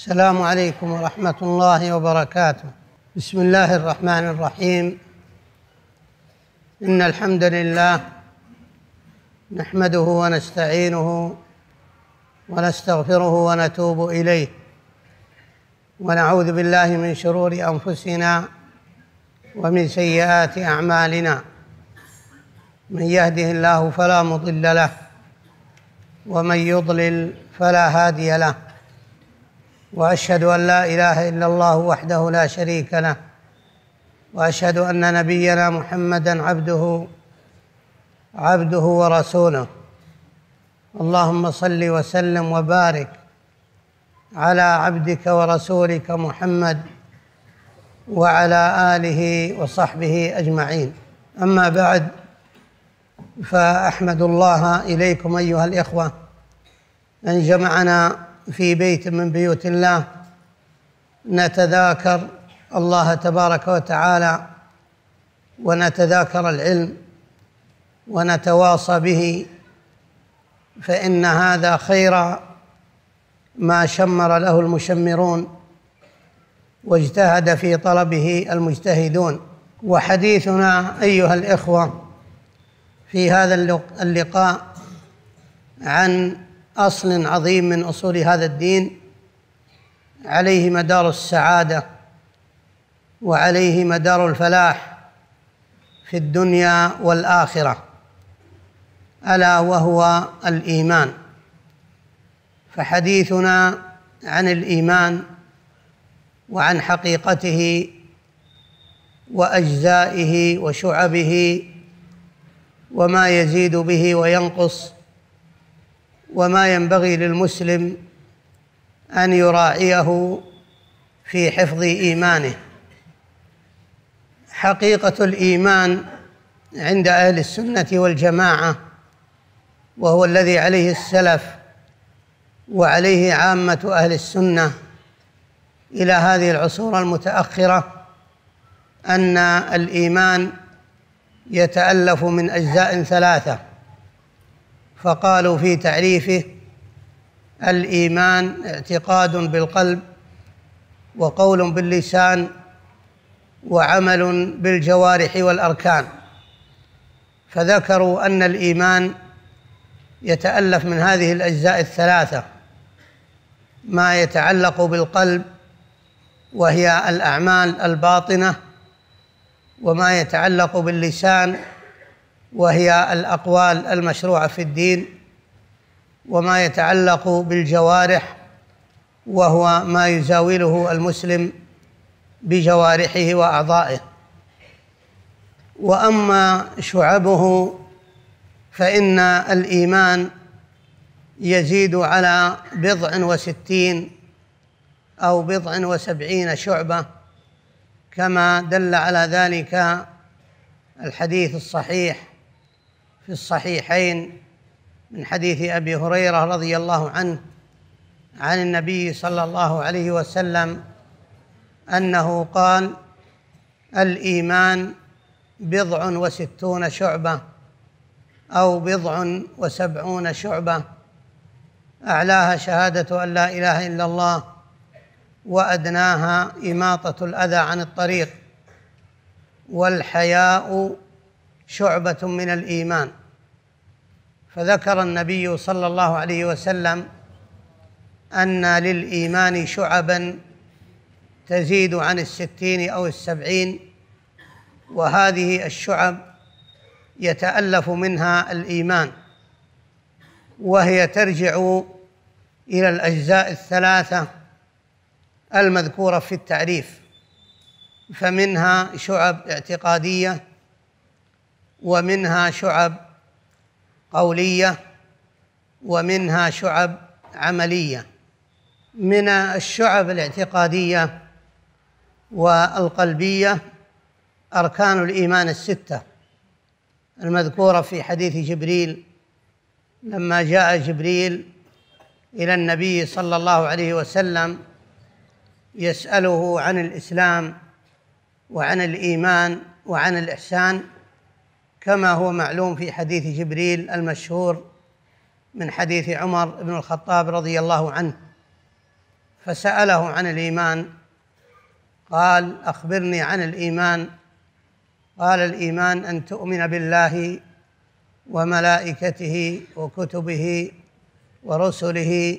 السلام عليكم ورحمة الله وبركاته بسم الله الرحمن الرحيم إن الحمد لله نحمده ونستعينه ونستغفره ونتوب إليه ونعوذ بالله من شرور أنفسنا ومن سيئات أعمالنا من يهده الله فلا مضل له ومن يضلل فلا هادي له واشهد ان لا اله الا الله وحده لا شريك له واشهد ان نبينا محمدا عبده عبده ورسوله اللهم صل وسلم وبارك على عبدك ورسولك محمد وعلى اله وصحبه اجمعين اما بعد فاحمد الله اليكم ايها الاخوه ان جمعنا في بيت من بيوت الله نتذاكر الله تبارك وتعالى ونتذاكر العلم ونتواصى به فإن هذا خير ما شمر له المشمرون واجتهد في طلبه المجتهدون وحديثنا أيها الإخوة في هذا اللقاء عن اصل عظيم من اصول هذا الدين عليه مدار السعاده وعليه مدار الفلاح في الدنيا والاخره الا وهو الايمان فحديثنا عن الايمان وعن حقيقته واجزائه وشعبه وما يزيد به وينقص وما ينبغي للمسلم أن يراعيه في حفظ إيمانه حقيقة الإيمان عند أهل السنة والجماعة وهو الذي عليه السلف وعليه عامة أهل السنة إلى هذه العصور المتأخرة أن الإيمان يتألف من أجزاء ثلاثة فقالوا في تعريفه الايمان اعتقاد بالقلب وقول باللسان وعمل بالجوارح والاركان فذكروا ان الايمان يتالف من هذه الاجزاء الثلاثه ما يتعلق بالقلب وهي الاعمال الباطنه وما يتعلق باللسان وهي الاقوال المشروعه في الدين وما يتعلق بالجوارح وهو ما يزاوله المسلم بجوارحه واعضائه واما شعبه فان الايمان يزيد على بضع وستين او بضع وسبعين شعبه كما دل على ذلك الحديث الصحيح في الصحيحين من حديث ابي هريره رضي الله عنه عن النبي صلى الله عليه وسلم انه قال الايمان بضع وستون شعبه او بضع وسبعون شعبه اعلاها شهاده ان لا اله الا الله وادناها اماطه الاذى عن الطريق والحياء شعبة من الإيمان فذكر النبي صلى الله عليه وسلم أن للإيمان شعبا تزيد عن الستين أو السبعين وهذه الشعب يتألف منها الإيمان وهي ترجع إلى الأجزاء الثلاثة المذكورة في التعريف فمنها شعب اعتقادية ومنها شعب قوليه ومنها شعب عمليه من الشعب الاعتقاديه والقلبيه اركان الايمان السته المذكوره في حديث جبريل لما جاء جبريل الى النبي صلى الله عليه وسلم يساله عن الاسلام وعن الايمان وعن الاحسان كما هو معلوم في حديث جبريل المشهور من حديث عمر بن الخطاب رضي الله عنه فسأله عن الإيمان قال أخبرني عن الإيمان قال الإيمان أن تؤمن بالله وملائكته وكتبه ورسله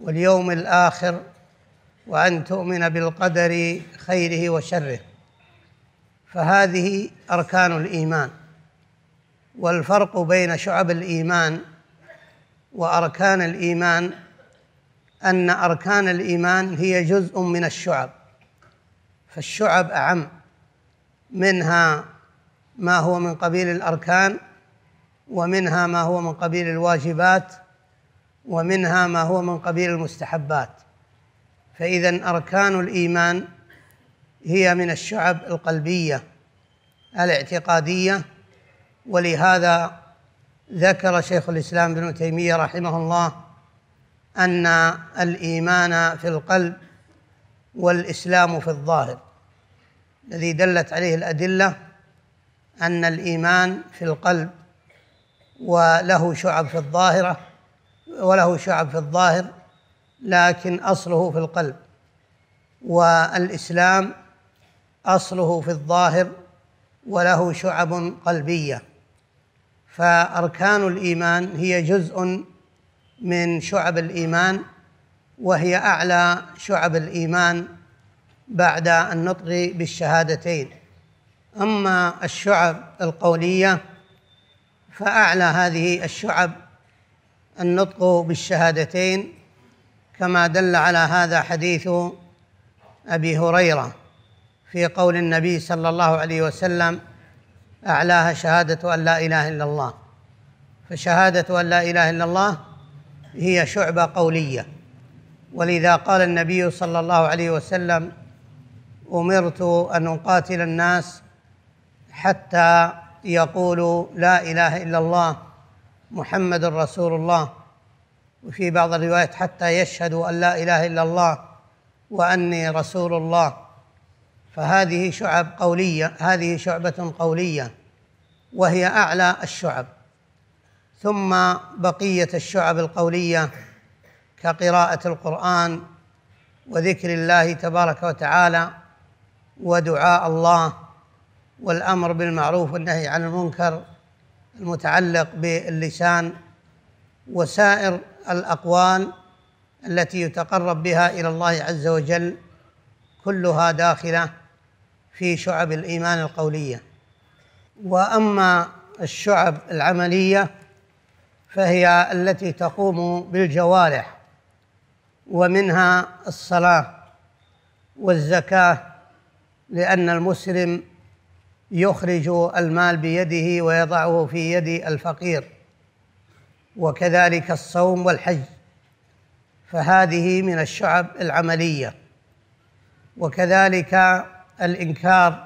واليوم الآخر وأن تؤمن بالقدر خيره وشره فهذه أركان الإيمان والفرق بين شعب الايمان واركان الايمان ان اركان الايمان هي جزء من الشعب فالشعب اعم منها ما هو من قبيل الاركان ومنها ما هو من قبيل الواجبات ومنها ما هو من قبيل المستحبات فاذا اركان الايمان هي من الشعب القلبيه الاعتقاديه ولهذا ذكر شيخ الإسلام ابن تيمية رحمه الله أن الإيمان في القلب والإسلام في الظاهر الذي دلت عليه الأدلة أن الإيمان في القلب وله شعب في الظاهرة وله شعب في الظاهر لكن أصله في القلب والإسلام أصله في الظاهر وله شعب قلبيه فاركان الايمان هي جزء من شعب الايمان وهي اعلى شعب الايمان بعد النطق بالشهادتين اما الشعب القوليه فاعلى هذه الشعب النطق بالشهادتين كما دل على هذا حديث ابي هريره في قول النبي صلى الله عليه وسلم أعلاها شهادة أن لا إله إلا الله فشهادة أن لا إله إلا الله هي شعبة قولية ولذا قال النبي صلى الله عليه وسلم أمرت أن أقاتل الناس حتى يقولوا لا إله إلا الله محمد رسول الله وفي بعض الروايات حتى يشهدوا أن لا إله إلا الله وأني رسول الله فهذه شعب قولية هذه شعبة قولية وهي اعلى الشعب ثم بقيه الشعب القوليه كقراءه القران وذكر الله تبارك وتعالى ودعاء الله والامر بالمعروف والنهي عن المنكر المتعلق باللسان وسائر الاقوال التي يتقرب بها الى الله عز وجل كلها داخله في شعب الايمان القوليه واما الشعب العمليه فهي التي تقوم بالجوارح ومنها الصلاه والزكاه لان المسلم يخرج المال بيده ويضعه في يد الفقير وكذلك الصوم والحج فهذه من الشعب العمليه وكذلك الانكار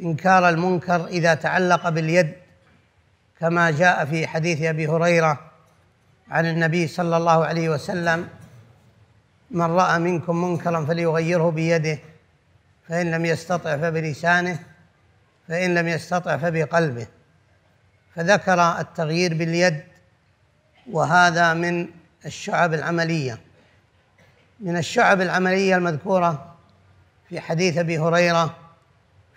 إنكار المنكر إذا تعلق باليد كما جاء في حديث أبي هريرة عن النبي صلى الله عليه وسلم من رأى منكم منكرا فليغيره بيده فإن لم يستطع فبلسانه فإن لم يستطع فبقلبه فذكر التغيير باليد وهذا من الشعب العملية من الشعب العملية المذكورة في حديث أبي هريرة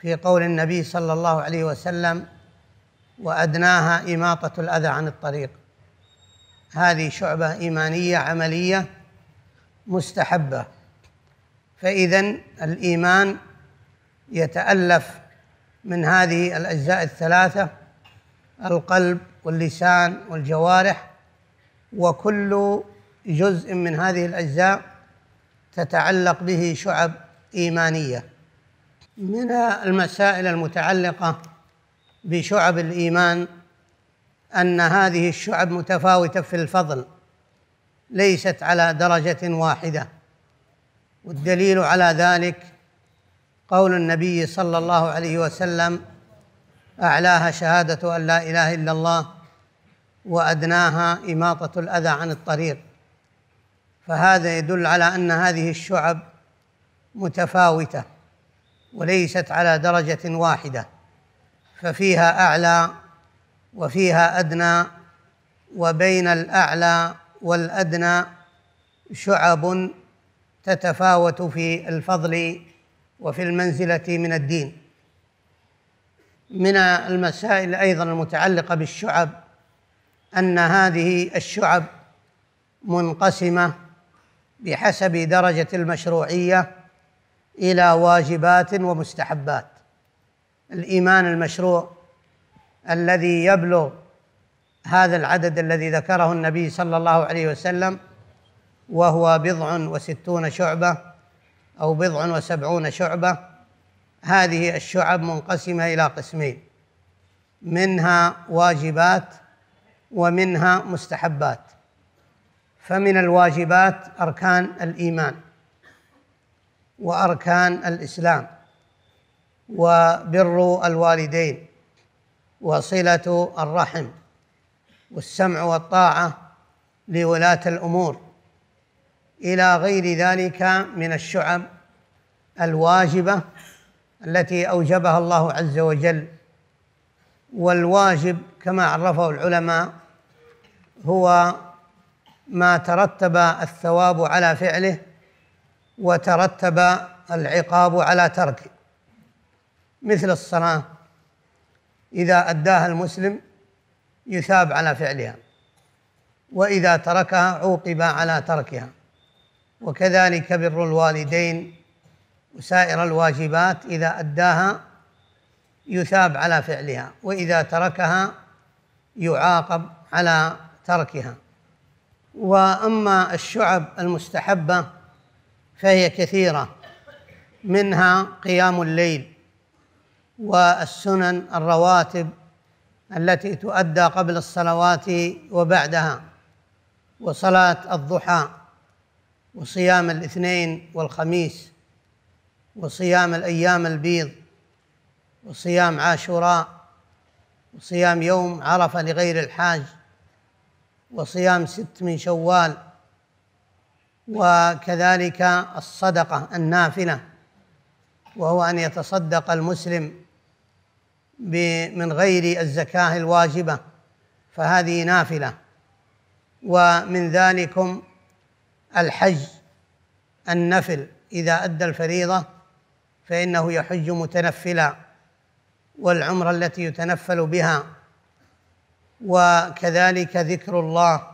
في قول النبي صلى الله عليه وسلم وأدناها إماطة الأذى عن الطريق هذه شعبة إيمانية عملية مستحبة فإذا الإيمان يتألف من هذه الأجزاء الثلاثة القلب واللسان والجوارح وكل جزء من هذه الأجزاء تتعلق به شعب إيمانية من المسائل المتعلقة بشعب الإيمان أن هذه الشعب متفاوتة في الفضل ليست على درجة واحدة والدليل على ذلك قول النبي صلى الله عليه وسلم أعلاها شهادة أن لا إله إلا الله وأدناها إماطة الأذى عن الطريق فهذا يدل على أن هذه الشعب متفاوته وليست على درجة واحدة ففيها أعلى وفيها أدنى وبين الأعلى والأدنى شعب تتفاوت في الفضل وفي المنزلة من الدين من المسائل أيضا المتعلقة بالشعب أن هذه الشعب منقسمة بحسب درجة المشروعية الى واجبات ومستحبات الايمان المشروع الذي يبلغ هذا العدد الذي ذكره النبي صلى الله عليه وسلم وهو بضع وستون شعبة أو بضع وسبعون شعبة هذه الشعب منقسمة إلى قسمين منها واجبات ومنها مستحبات فمن الواجبات أركان الإيمان واركان الاسلام وبر الوالدين وصله الرحم والسمع والطاعه لولاه الامور الى غير ذلك من الشعب الواجبه التي اوجبها الله عز وجل والواجب كما عرفه العلماء هو ما ترتب الثواب على فعله وترتب العقاب على تركه مثل الصلاة إذا أداها المسلم يثاب على فعلها وإذا تركها عوقب على تركها وكذلك بر الوالدين وسائر الواجبات إذا أداها يثاب على فعلها وإذا تركها يعاقب على تركها وأما الشعب المستحبة فهي كثيرة منها قيام الليل والسنن الرواتب التي تؤدى قبل الصلوات وبعدها وصلاة الضحى وصيام الاثنين والخميس وصيام الأيام البيض وصيام عاشوراء وصيام يوم عرفة لغير الحاج وصيام ست من شوال وكذلك الصدقة النافلة وهو أن يتصدق المسلم من غير الزكاة الواجبة فهذه نافلة ومن ذلكم الحج النفل إذا أدى الفريضة فإنه يحج متنفلا والعمرة التي يتنفل بها وكذلك ذكر الله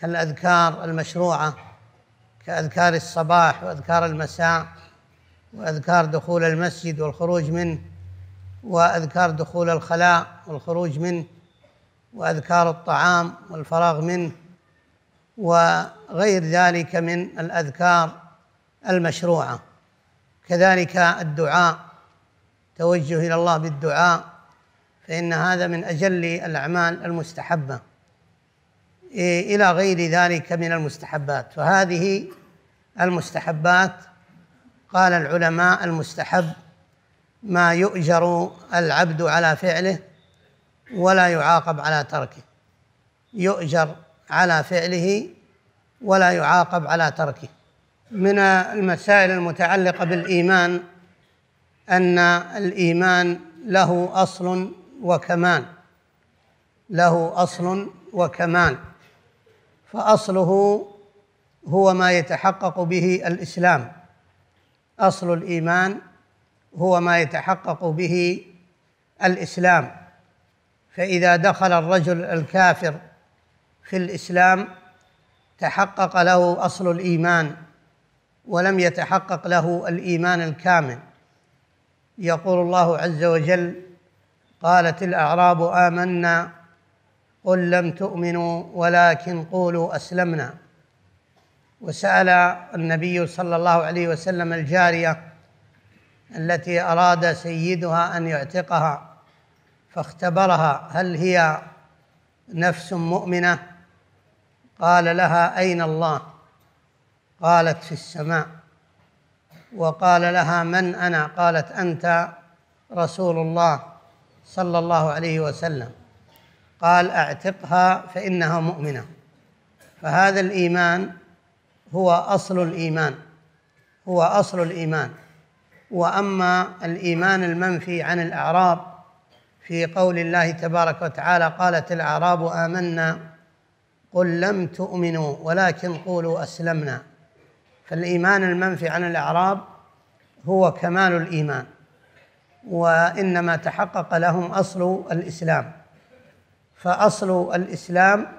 كالأذكار المشروعة كأذكار الصباح وأذكار المساء وأذكار دخول المسجد والخروج منه وأذكار دخول الخلاء والخروج منه وأذكار الطعام والفراغ منه وغير ذلك من الأذكار المشروعة كذلك الدعاء توجه إلى الله بالدعاء فإن هذا من أجل الأعمال المستحبة إيه، إلى غير ذلك من المستحبات فهذه المستحبات قال العلماء المستحب ما يؤجر العبد على فعله ولا يعاقب على تركه يؤجر على فعله ولا يعاقب على تركه من المسائل المتعلقه بالايمان ان الايمان له اصل وكمال له اصل وكمال فأصله هو ما يتحقق به الإسلام أصل الإيمان هو ما يتحقق به الإسلام فإذا دخل الرجل الكافر في الإسلام تحقق له أصل الإيمان ولم يتحقق له الإيمان الكامل يقول الله عز وجل قالت الأعراب آمنا قل لم تؤمنوا ولكن قولوا اسلمنا وسال النبي صلى الله عليه وسلم الجاريه التي اراد سيدها ان يعتقها فاختبرها هل هي نفس مؤمنه قال لها اين الله قالت في السماء وقال لها من انا قالت انت رسول الله صلى الله عليه وسلم قال اعتقها فانها مؤمنه فهذا الايمان هو اصل الايمان هو اصل الايمان واما الايمان المنفي عن الاعراب في قول الله تبارك وتعالى قالت الاعراب امنا قل لم تؤمنوا ولكن قولوا اسلمنا فالايمان المنفي عن الاعراب هو كمال الايمان وانما تحقق لهم اصل الاسلام فأصل الإسلام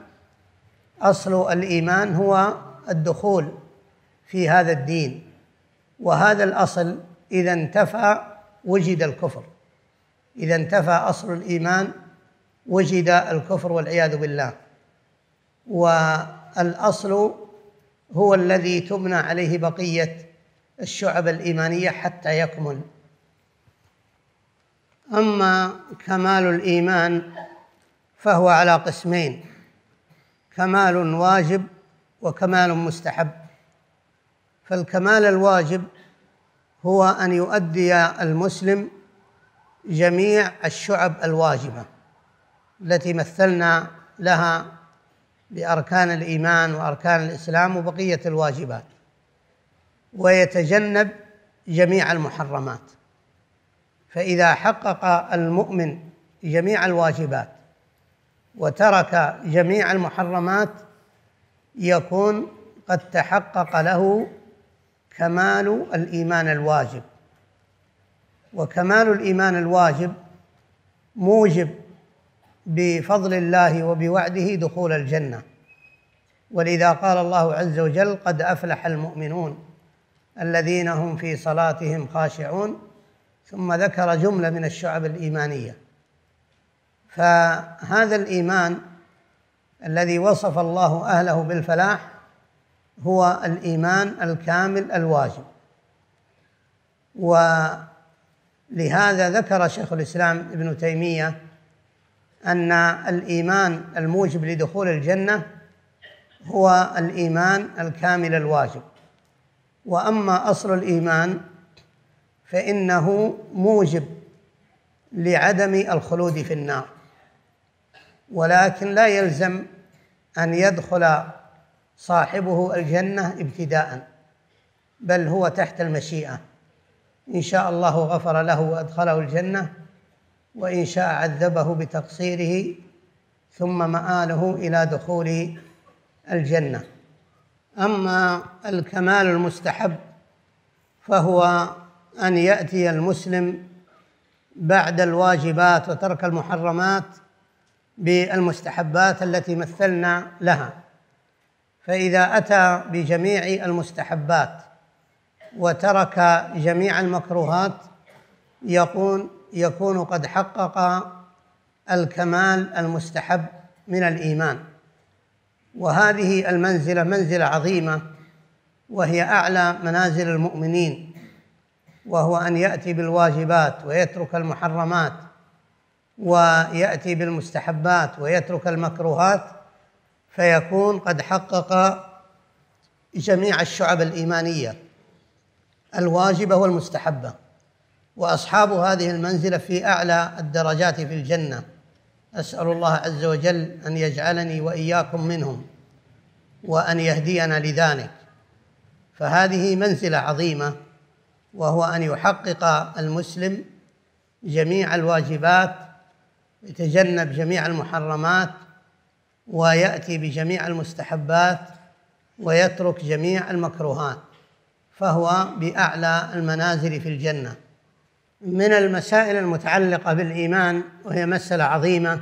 أصل الإيمان هو الدخول في هذا الدين وهذا الأصل إذا انتفى وجد الكفر إذا انتفى أصل الإيمان وجد الكفر والعياذ بالله والأصل هو الذي تبنى عليه بقية الشعب الإيمانية حتى يكمل أما كمال الإيمان فهو على قسمين كمال واجب وكمال مستحب فالكمال الواجب هو ان يؤدي المسلم جميع الشعب الواجبه التي مثلنا لها باركان الايمان واركان الاسلام وبقيه الواجبات ويتجنب جميع المحرمات فاذا حقق المؤمن جميع الواجبات وترك جميع المحرمات يكون قد تحقق له كمال الايمان الواجب وكمال الايمان الواجب موجب بفضل الله وبوعده دخول الجنه ولذا قال الله عز وجل قد افلح المؤمنون الذين هم في صلاتهم خاشعون ثم ذكر جمله من الشعب الايمانيه فهذا الإيمان الذي وصف الله أهله بالفلاح هو الإيمان الكامل الواجب ولهذا ذكر شيخ الإسلام ابن تيمية أن الإيمان الموجب لدخول الجنة هو الإيمان الكامل الواجب وأما أصل الإيمان فإنه موجب لعدم الخلود في النار ولكن لا يلزم أن يدخل صاحبه الجنة ابتداء بل هو تحت المشيئة إن شاء الله غفر له وأدخله الجنة وإن شاء عذبه بتقصيره ثم مآله إلى دخول الجنة أما الكمال المستحب فهو أن يأتي المسلم بعد الواجبات وترك المحرمات بالمستحبات التي مثلنا لها فإذا أتى بجميع المستحبات وترك جميع المكروهات يكون يكون قد حقق الكمال المستحب من الإيمان وهذه المنزلة منزلة عظيمة وهي أعلى منازل المؤمنين وهو أن يأتي بالواجبات ويترك المحرمات وياتي بالمستحبات ويترك المكروهات فيكون قد حقق جميع الشعب الايمانيه الواجبه والمستحبه واصحاب هذه المنزله في اعلى الدرجات في الجنه اسال الله عز وجل ان يجعلني واياكم منهم وان يهدينا لذلك فهذه منزله عظيمه وهو ان يحقق المسلم جميع الواجبات يتجنب جميع المحرمات ويأتي بجميع المستحبات ويترك جميع المكروهات فهو بأعلى المنازل في الجنة من المسائل المتعلقة بالإيمان وهي مسألة عظيمة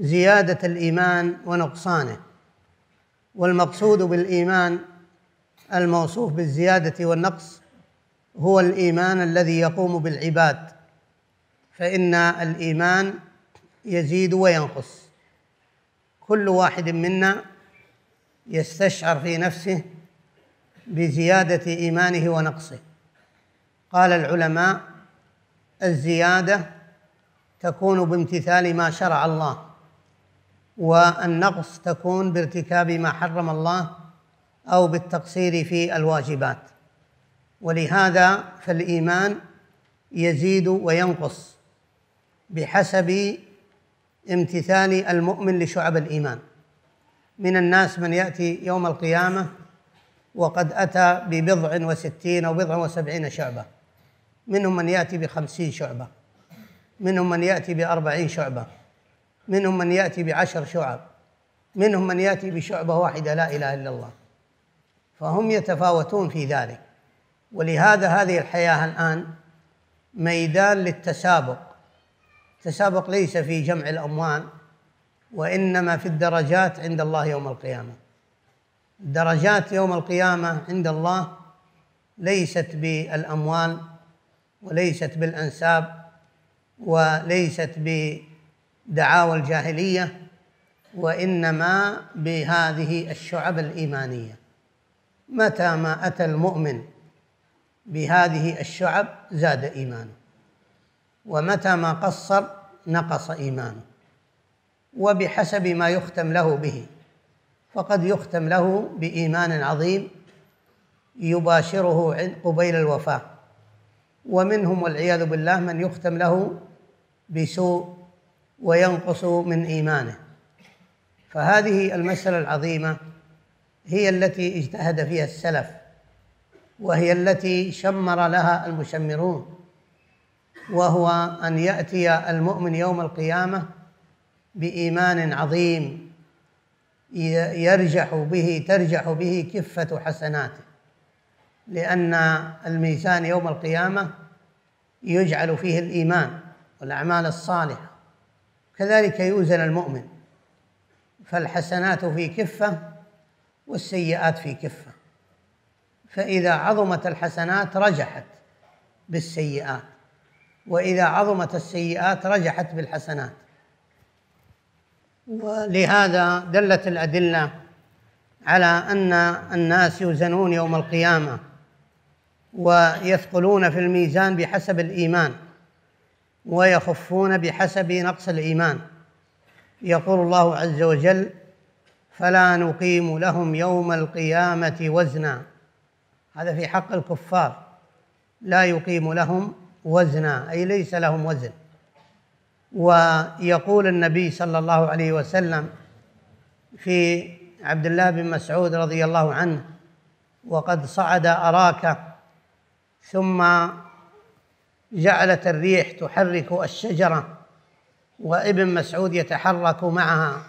زيادة الإيمان ونقصانه والمقصود بالإيمان الموصوف بالزيادة والنقص هو الإيمان الذي يقوم بالعباد فإن الإيمان يزيد وينقص كل واحد منا يستشعر في نفسه بزيادة إيمانه ونقصه قال العلماء الزيادة تكون بامتثال ما شرع الله والنقص تكون بارتكاب ما حرم الله أو بالتقصير في الواجبات ولهذا فالإيمان يزيد وينقص بحسب امتثال المؤمن لشعب الايمان من الناس من ياتي يوم القيامه وقد اتى ببضع وستين او بضع وسبعين شعبه منهم من ياتي بخمسين شعبه منهم من ياتي باربعين شعبه منهم من ياتي بعشر شعب منهم من ياتي بشعبه واحده لا اله الا الله فهم يتفاوتون في ذلك ولهذا هذه الحياه الان ميدان للتسابق التسابق ليس في جمع الأموال وإنما في الدرجات عند الله يوم القيامة الدرجات يوم القيامة عند الله ليست بالأموال وليست بالأنساب وليست بدعاوى الجاهلية وإنما بهذه الشعب الإيمانية متى ما أتى المؤمن بهذه الشعب زاد إيمانه ومتى ما قصر نقص إيمانه وبحسب ما يختم له به فقد يختم له بإيمان عظيم يباشره قبيل الوفاة ومنهم والعياذ بالله من يختم له بسوء وينقص من إيمانه فهذه المسألة العظيمة هي التي اجتهد فيها السلف وهي التي شمر لها المشمرون وهو ان ياتي المؤمن يوم القيامه بايمان عظيم يرجح به ترجح به كفه حسناته لان الميزان يوم القيامه يجعل فيه الايمان والاعمال الصالحه كذلك يوزن المؤمن فالحسنات في كفه والسيئات في كفه فاذا عظمت الحسنات رجحت بالسيئات واذا عظمت السيئات رجحت بالحسنات ولهذا دلت الادله على ان الناس يوزنون يوم القيامه ويثقلون في الميزان بحسب الايمان ويخفون بحسب نقص الايمان يقول الله عز وجل فلا نقيم لهم يوم القيامه وزنا هذا في حق الكفار لا يقيم لهم وزنا أي ليس لهم وزن ويقول النبي صلى الله عليه وسلم في عبد الله بن مسعود رضي الله عنه وقد صعد أراك ثم جعلت الريح تحرك الشجرة وابن مسعود يتحرك معها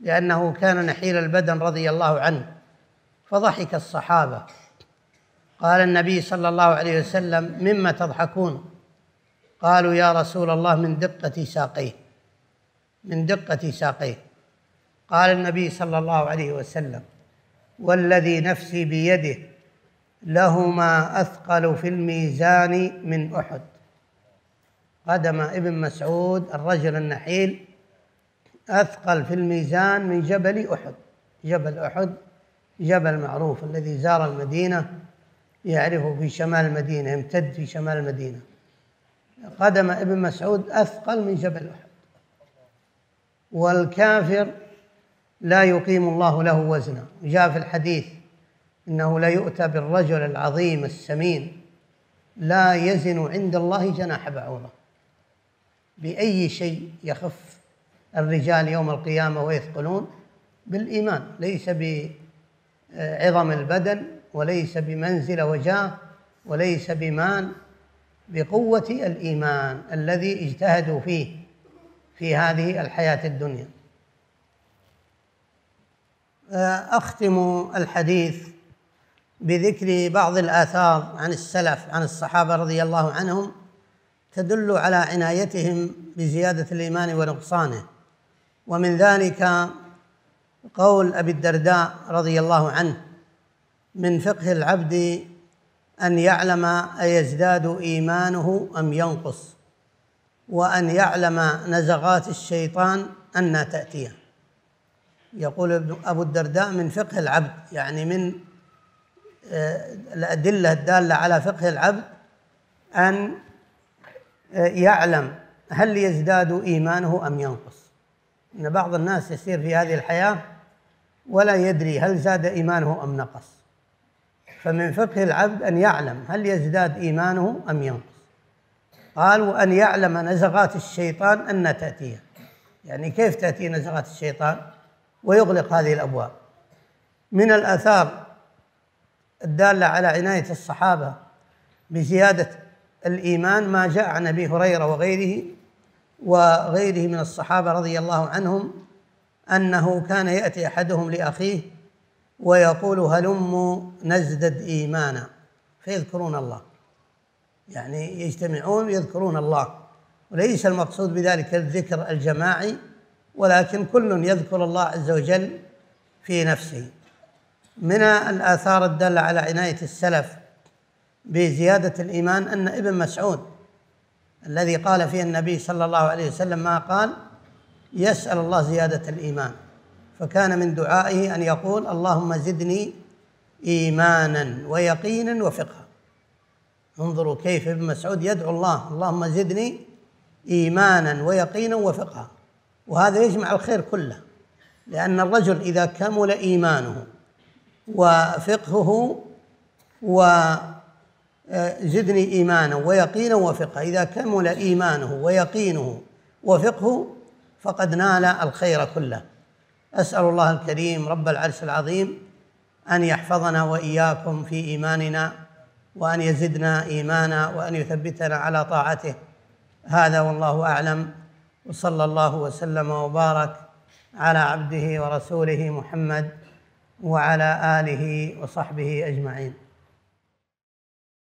لأنه كان نحيل البدن رضي الله عنه فضحك الصحابة قال النبي صلى الله عليه وسلم مما تضحكون قالوا يا رسول الله من دقة ساقيه من دقة ساقيه قال النبي صلى الله عليه وسلم والذي نفسي بيده لهما أثقل في الميزان من أحد قدم ابن مسعود الرجل النحيل أثقل في الميزان من جبل أحد جبل أحد جبل معروف الذي زار المدينة يعرفه في شمال المدينة يمتد في شمال المدينة قدم ابن مسعود أثقل من جبل أحد والكافر لا يقيم الله له وزنا جاء في الحديث إنه لا يؤتى بالرجل العظيم السمين لا يزن عند الله جناح بعوضة بأي شيء يخف الرجال يوم القيامة ويثقلون بالإيمان ليس بعظم البدن وليس بمنزل وجاه وليس بمان بقوة الإيمان الذي اجتهدوا فيه في هذه الحياة الدنيا آه، أختم الحديث بذكر بعض الآثار عن السلف عن الصحابة رضي الله عنهم تدل على عنايتهم بزيادة الإيمان ونقصانه ومن ذلك قول أبي الدرداء رضي الله عنه من فقه العبد أن يعلم أيزداد إيمانه أم ينقص وأن يعلم نزغات الشيطان أن تأتيه يقول ابن أبو الدرداء من فقه العبد يعني من آه، الأدلة الدالة على فقه العبد أن آه، يعلم هل يزداد إيمانه أم ينقص أن بعض الناس يسير في هذه الحياة ولا يدري هل زاد إيمانه أم نقص فمن فقه العبد أن يعلم هل يزداد إيمانه أم ينقص قال وأن يعلم نزغات الشيطان أن تأتيه يعني كيف تأتي نزغات الشيطان ويغلق هذه الأبواب من الآثار الدالة على عناية الصحابة بزيادة الإيمان ما جاء عن أبي هريرة وغيره وغيره من الصحابة رضي الله عنهم أنه كان يأتي أحدهم لأخيه ويقول هلموا نزدد إيمانا فيذكرون الله يعني يجتمعون يذكرون الله وليس المقصود بذلك الذكر الجماعي ولكن كل يذكر الله عز وجل في نفسه من الآثار الدالة على عناية السلف بزيادة الإيمان أن ابن مسعود الذي قال فيه النبي صلى الله عليه وسلم ما قال يسأل الله زيادة الإيمان فكان من دعائه أن يقول اللهم زدني إيمانا ويقينا وفقها انظروا كيف ابن مسعود يدعو الله اللهم زدني إيمانا ويقينا وفقها وهذا يجمع الخير كله لأن الرجل إذا كمل إيمانه وفقهه و آه، زدني إيمانا ويقينا وفقها إذا كمل إيمانه ويقينه وفقه فقد نال الخير كله أسأل الله الكريم رب العرش العظيم أن يحفظنا وإياكم في إيماننا وأن يزدنا إيمانا وأن يثبتنا على طاعته هذا والله أعلم وصلى الله وسلم وبارك على عبده ورسوله محمد وعلى آله وصحبه أجمعين